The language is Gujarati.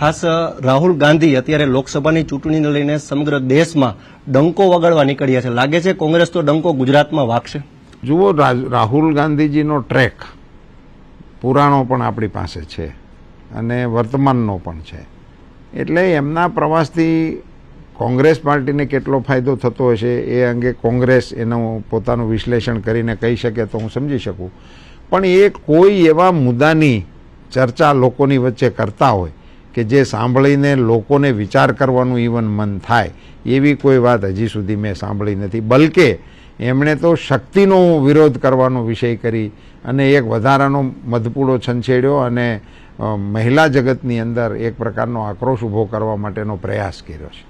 ખાસ રાહુલ ગાંધી અત્યારે લોકસભાની ચૂંટણીને લઈને સમગ્ર દેશમાં ડંકો વગાડવા નીકળ્યા છે લાગે છે કોંગ્રેસ તો ડંકો ગુજરાતમાં વાગશે જુઓ રાહુલ ગાંધીજીનો ટ્રેક પુરાણો પણ આપણી પાસે છે અને વર્તમાનનો પણ છે એટલે એમના પ્રવાસથી કોંગ્રેસ પાર્ટીને કેટલો ફાયદો થતો હશે એ અંગે કોંગ્રેસ એનું પોતાનું વિશ્લેષણ કરીને કહી શકે તો હું સમજી શકું પણ એ કોઈ એવા મુદ્દાની ચર્ચા લોકોની વચ્ચે કરતા હોય કે જે સાંભળીને લોકોને વિચાર કરવાનું ઇવન મન થાય એવી કોઈ વાત હજી સુધી મેં સાંભળી નથી બલકે એમણે તો શક્તિનો વિરોધ કરવાનો વિષય કરી અને એક વધારાનો મધપૂડો છંછેડ્યો અને મહિલા જગતની અંદર એક પ્રકારનો આક્રોશ ઊભો કરવા માટેનો પ્રયાસ કર્યો છે